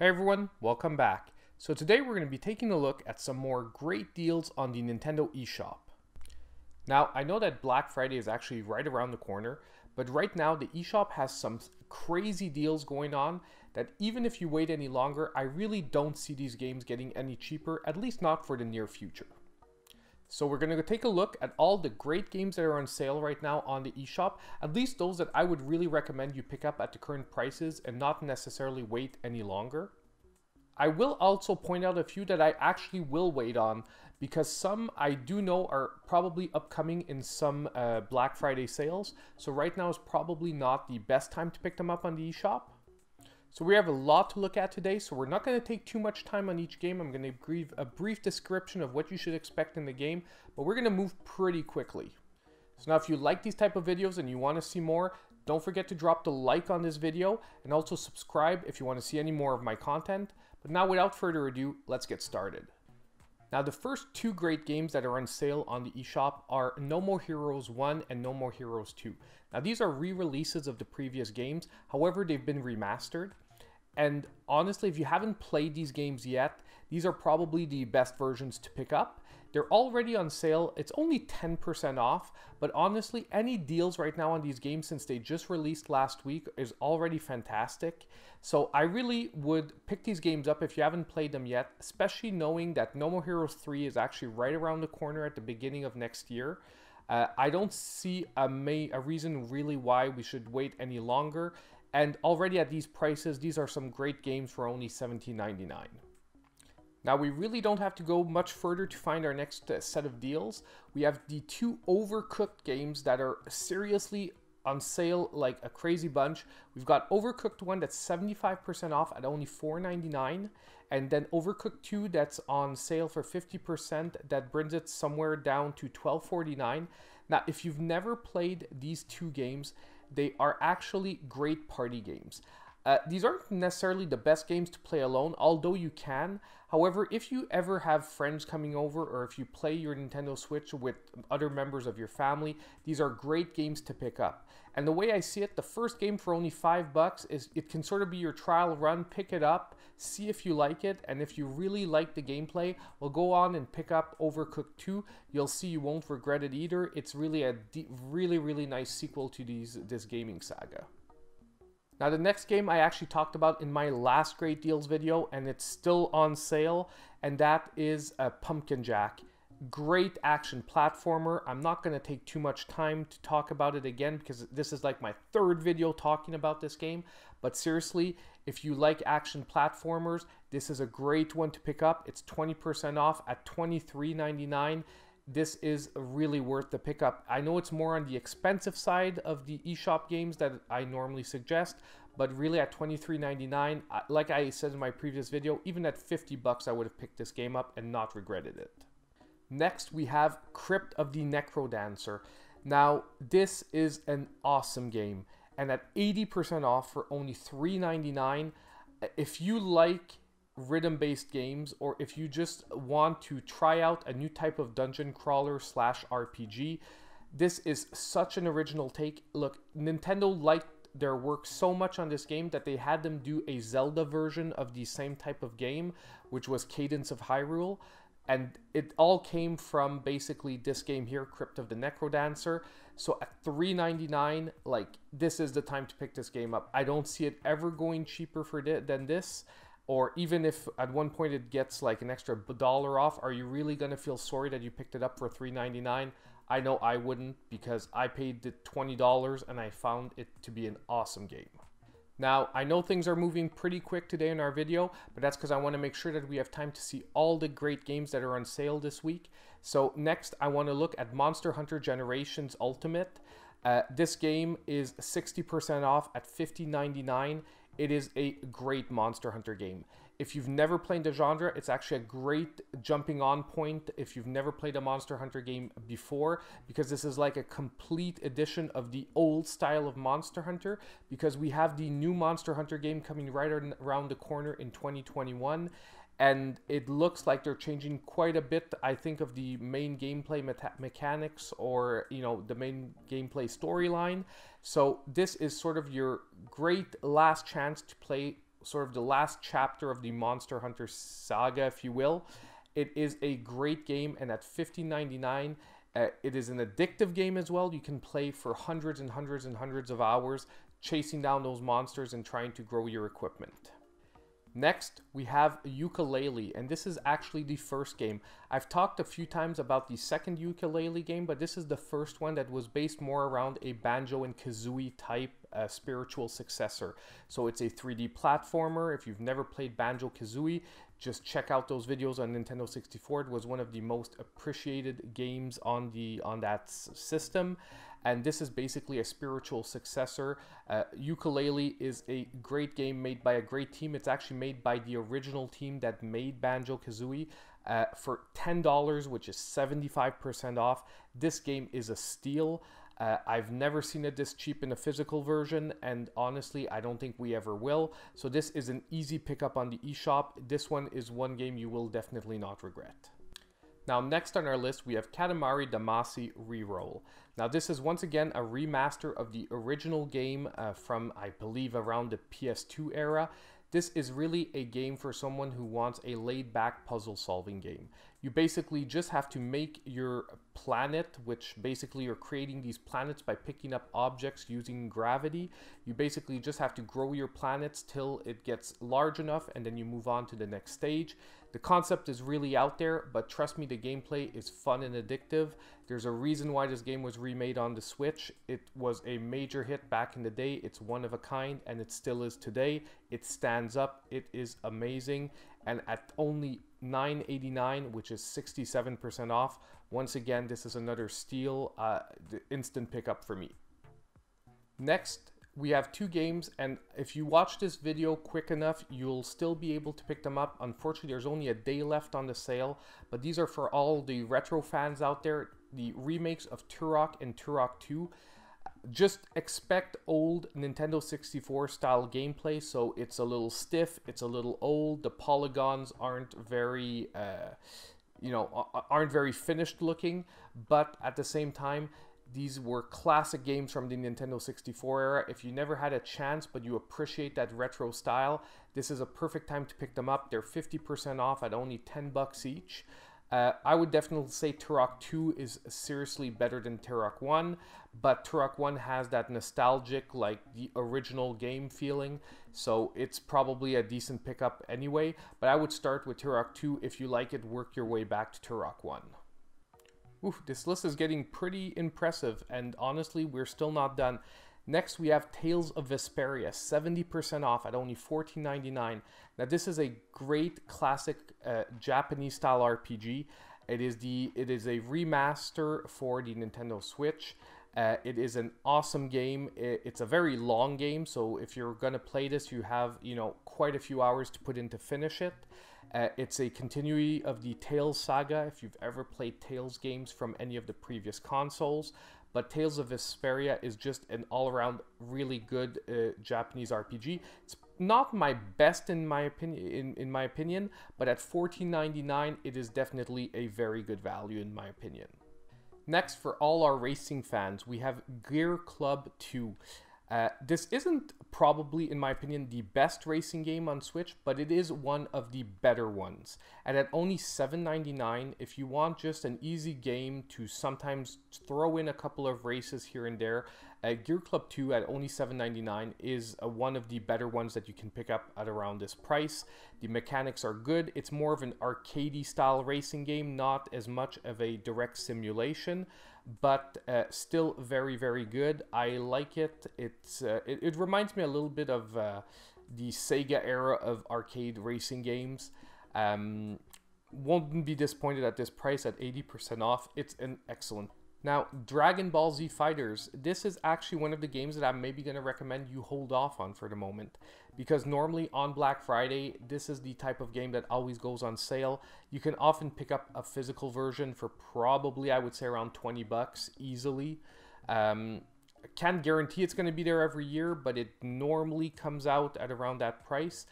Hey everyone, welcome back. So today we're going to be taking a look at some more great deals on the Nintendo eShop. Now I know that Black Friday is actually right around the corner, but right now the eShop has some crazy deals going on that even if you wait any longer, I really don't see these games getting any cheaper, at least not for the near future. So we're going to take a look at all the great games that are on sale right now on the eShop, at least those that I would really recommend you pick up at the current prices and not necessarily wait any longer. I will also point out a few that I actually will wait on because some I do know are probably upcoming in some uh, Black Friday sales. So right now is probably not the best time to pick them up on the eShop. So we have a lot to look at today, so we're not going to take too much time on each game. I'm going to give a brief description of what you should expect in the game, but we're going to move pretty quickly. So now if you like these type of videos and you want to see more, don't forget to drop the like on this video and also subscribe if you want to see any more of my content. But now without further ado, let's get started. Now, the first two great games that are on sale on the eShop are No More Heroes 1 and No More Heroes 2. Now, these are re-releases of the previous games. However, they've been remastered. And honestly, if you haven't played these games yet, these are probably the best versions to pick up they're already on sale. It's only 10% off, but honestly, any deals right now on these games since they just released last week is already fantastic. So I really would pick these games up if you haven't played them yet, especially knowing that No More Heroes 3 is actually right around the corner at the beginning of next year. Uh, I don't see a, may- a reason really why we should wait any longer. And already at these prices, these are some great games for only $17.99. Now we really don't have to go much further to find our next uh, set of deals. We have the two overcooked games that are seriously on sale like a crazy bunch. We've got Overcooked 1 that's 75% off at only $4.99 and then Overcooked 2 that's on sale for 50% that brings it somewhere down to $12.49. Now if you've never played these two games, they are actually great party games. Uh, these aren't necessarily the best games to play alone, although you can. However, if you ever have friends coming over or if you play your Nintendo Switch with other members of your family, these are great games to pick up. And the way I see it, the first game for only 5 bucks is it can sort of be your trial run, pick it up, see if you like it, and if you really like the gameplay, well go on and pick up Overcooked 2. You'll see you won't regret it either. It's really a really really nice sequel to these this gaming saga. Now the next game I actually talked about in my last Great Deals video and it's still on sale and that is a Pumpkin Jack. Great action platformer. I'm not going to take too much time to talk about it again because this is like my third video talking about this game. But seriously, if you like action platformers, this is a great one to pick up. It's 20% off at $23.99 this is really worth the pickup. I know it's more on the expensive side of the eShop games that I normally suggest, but really at 23.99, like I said in my previous video, even at 50 bucks I would have picked this game up and not regretted it. Next, we have Crypt of the Necrodancer. Now, this is an awesome game, and at 80% off for only 3.99, if you like rhythm based games or if you just want to try out a new type of dungeon crawler slash RPG, this is such an original take. Look, Nintendo liked their work so much on this game that they had them do a Zelda version of the same type of game, which was Cadence of Hyrule. And it all came from basically this game here, Crypt of the Necrodancer. So at 3.99, like this is the time to pick this game up. I don't see it ever going cheaper for di- than this or even if at one point it gets like an extra dollar off, are you really going to feel sorry that you picked it up for $3.99? I know I wouldn't because I paid the $20 and I found it to be an awesome game. Now, I know things are moving pretty quick today in our video, but that's because I want to make sure that we have time to see all the great games that are on sale this week. So next, I want to look at Monster Hunter Generations Ultimate. Uh, this game is 60% off at $5.99. It is a great Monster Hunter game. If you've never played the genre, it's actually a great jumping on point if you've never played a Monster Hunter game before, because this is like a complete edition of the old style of Monster Hunter, because we have the new Monster Hunter game coming right around the corner in 2021 and it looks like they're changing quite a bit i think of the main gameplay meta- mechanics or you know the main gameplay storyline so this is sort of your great last chance to play sort of the last chapter of the Monster Hunter saga, if you will. It is a great game, and at 15.99, uh, it is an addictive game as well. You can play for hundreds and hundreds and hundreds of hours chasing down those monsters and trying to grow your equipment. Next, we have Ukulele, and this is actually the first game. I've talked a few times about the second Ukulele game, but this is the first one that was based more around a Banjo and Kazooie type uh, spiritual successor. So it's a 3D platformer. If you've never played Banjo Kazooie, just check out those videos on Nintendo 64. It was one of the most appreciated games on the on that system and this is basically a spiritual successor. Uh, Ukulele is a great game made by a great team. It's actually made by the original team that made Banjo Kazooie. Uh, for $10, which is 75% off, this game is a steal. Uh, I've never seen it this cheap in a physical version, and honestly, I don't think we ever will. So, this is an easy pickup on the eShop. This one is one game you will definitely not regret. Now next on our list we have Katamari Damacy Reroll. Now this is once again a remaster of the original game uh, from I believe around the PS2 era. This is really a game for someone who wants a laid back puzzle solving game you basically just have to make your planet, which basically you're creating these planets by picking up objects using gravity. You basically just have to grow your planets till it gets large enough and then you move on to the next stage. The concept is really out there, but trust me, the gameplay is fun and addictive. There's a reason why this game was remade on the Switch. It was a major hit back in the day. It's one of a kind and it still is today. It stands up. It is amazing. And at only 989 which is 67% off. Once again, this is another steal, uh, instant pickup for me. Next, we have two games, and if you watch this video quick enough, you'll still be able to pick them up. Unfortunately, there's only a day left on the sale, but these are for all the retro fans out there. The remakes of Turok and Turok 2 just expect old Nintendo 64 style gameplay. So it's a little stiff, it's a little old. The polygons aren't very, uh, you know, aren't very finished looking. But at the same time, these were classic games from the Nintendo 64 era. If you never had a chance but you appreciate that retro style, this is a perfect time to pick them up. They're 50% off at only 10 bucks each. Uh, I would definitely say Turok 2 is seriously better than Turok 1, but Turok 1 has that nostalgic, like the original game feeling, so it's probably a decent pickup anyway. But I would start with Turok 2. If you like it, work your way back to Turok 1. Oof, this list is getting pretty impressive, and honestly, we're still not done. Next, we have Tales of Vesperia, 70% off at only $14.99. Now, this is a great classic uh, Japanese-style RPG. It is the it is a remaster for the Nintendo Switch. Uh, it is an awesome game. It, it's a very long game, so if you're gonna play this, you have you know quite a few hours to put in to finish it. Uh, it's a continuity of the Tales saga. If you've ever played Tales games from any of the previous consoles, but Tales of Vesperia is just an all-around really good uh, Japanese RPG. It's not my best in my opinion, in, in my opinion, but at 14.99, it is definitely a very good value in my opinion. Next, for all our racing fans, we have Gear Club 2. Uh, this isn't probably, in my opinion, the best racing game on Switch, but it is one of the better ones. And at only $7.99, if you want just an easy game to sometimes throw in a couple of races here and there, uh, Gear Club 2 at only $7.99 is uh, one of the better ones that you can pick up at around this price. The mechanics are good. It's more of an arcade style racing game, not as much of a direct simulation, but uh, still very, very good. I like it. It's, uh, it, it, reminds me a little bit of uh, the Sega era of arcade racing games. Um, won't be disappointed at this price at 80% off. It's an excellent now, Dragon Ball Z Fighters, this is actually one of the games that I'm maybe going to recommend you hold off on for the moment. Because normally on Black Friday, this is the type of game that always goes on sale. You can often pick up a physical version for probably, I would say, around 20 bucks easily. Um, can't guarantee it's going to be there every year, but it normally comes out at around that price.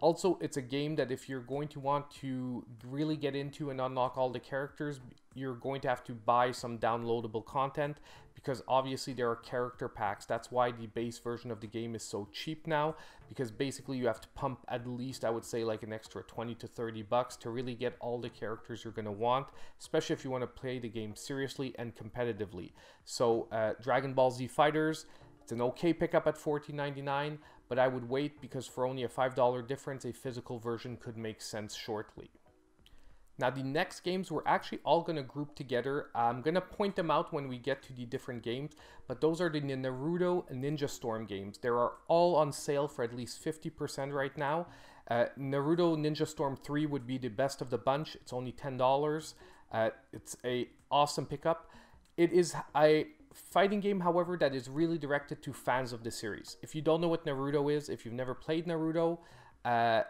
Also, it's a game that if you're going to want to really get into and unlock all the characters, you're going to have to buy some downloadable content because obviously there are character packs. That's why the base version of the game is so cheap now because basically you have to pump at least I would say like an extra 20 to 30 bucks to really get all the characters you're going to want, especially if you want to play the game seriously and competitively. So uh, Dragon Ball Z Fighters, it's an okay pickup at 14.99, but I would wait because for only a $5 difference a physical version could make sense shortly. Now the next games we're actually all going to group together. I'm going to point them out when we get to the different games, but those are the Naruto Ninja Storm games. They are all on sale for at least 50% right now. Uh, Naruto Ninja Storm 3 would be the best of the bunch. It's only $10. Uh, it's a awesome pickup. It is a fighting game, however, that is really directed to fans of the series. If you don't know what Naruto is, if you've never played Naruto, uh,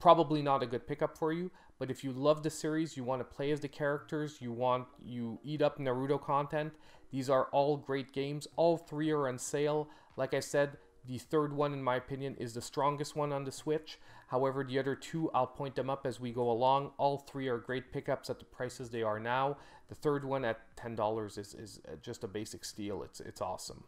probably not a good pickup for you. But if you love the series, you want to play as the characters, you want you eat up Naruto content, these are all great games. All three are on sale. Like I said, the third one, in my opinion, is the strongest one on the Switch. However, the other two, I'll point them up as we go along. All three are great pickups at the prices they are now. The third one at $10 is, is uh, just a basic steal. It's, it's awesome.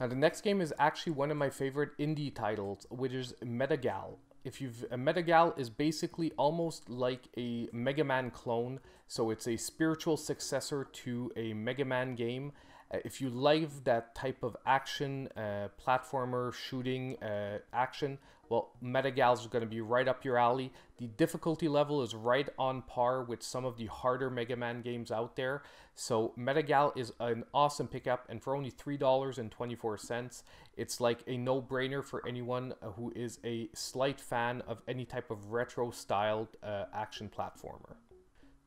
Now, the next game is actually one of my favorite indie titles, which is Metagal if you've a Metagal is basically almost like a Mega Man clone, so it's a spiritual successor to a Mega Man game uh, if you like that type of action, uh, platformer, shooting uh, action, well, Metagals is going to be right up your alley. The difficulty level is right on par with some of the harder Mega Man games out there. So Metagal is an awesome pickup, and for only $3.24, it's like a no-brainer for anyone uh, who is a slight fan of any type of retro-styled uh, action platformer.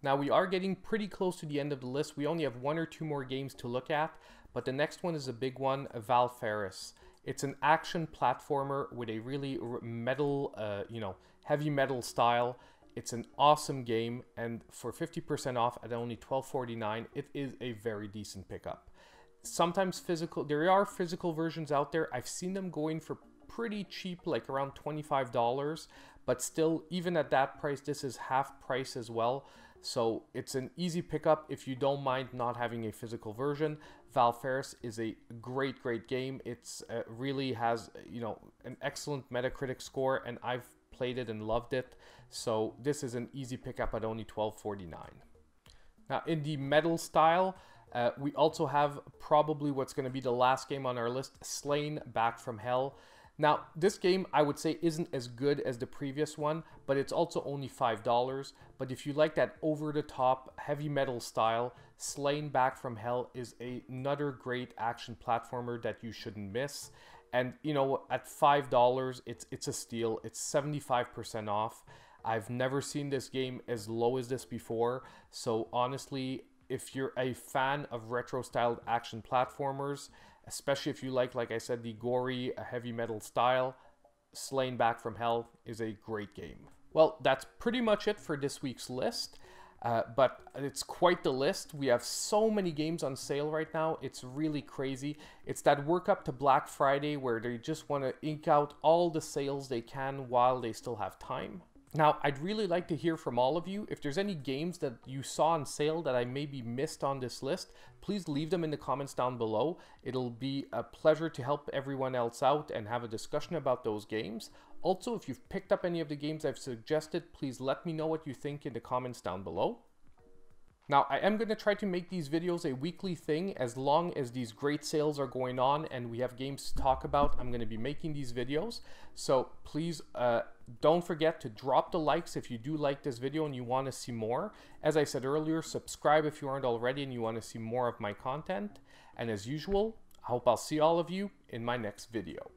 Now we are getting pretty close to the end of the list. We only have one or two more games to look at, but the next one is a big one, Val Ferris. It's an action platformer with a really metal, uh, you know, heavy metal style. It's an awesome game, and for 50% off at only $12.49, it is a very decent pickup. Sometimes physical, there are physical versions out there. I've seen them going for pretty cheap, like around $25, but still, even at that price, this is half price as well. So it's an easy pickup if you don't mind not having a physical version. Valferis is a great, great game. It's uh, really has, you know, an excellent Metacritic score and I've played it and loved it. So this is an easy pickup at only 12.49. Now in the metal style, uh, we also have probably what's going to be the last game on our list, Slain Back from Hell. Now, this game, I would say, isn't as good as the previous one, but it's also only $5. But if you like that over-the-top, heavy metal style, Slain Back from Hell is another great action platformer that you shouldn't miss. And, you know, at $5, it's, it's a steal. It's 75% off. I've never seen this game as low as this before. So, honestly, if you're a fan of retro-styled action platformers, especially if you like, like I said, the gory uh, heavy metal style. Slain Back from Hell is a great game. Well, that's pretty much it for this week's list. Uh, but it's quite the list. We have so many games on sale right now. It's really crazy. It's that work up to Black Friday where they just want to ink out all the sales they can while they still have time. Now, I'd really like to hear from all of you. If there's any games that you saw on sale that I maybe missed on this list, please leave them in the comments down below. It'll be a pleasure to help everyone else out and have a discussion about those games. Also, if you've picked up any of the games I've suggested, please let me know what you think in the comments down below. Now, I am going to try to make these videos a weekly thing as long as these great sales are going on and we have games to talk about. I'm going to be making these videos. So please uh, don't forget to drop the likes if you do like this video and you want to see more. As I said earlier, subscribe if you aren't already and you want to see more of my content. And as usual, I hope I'll see all of you in my next video.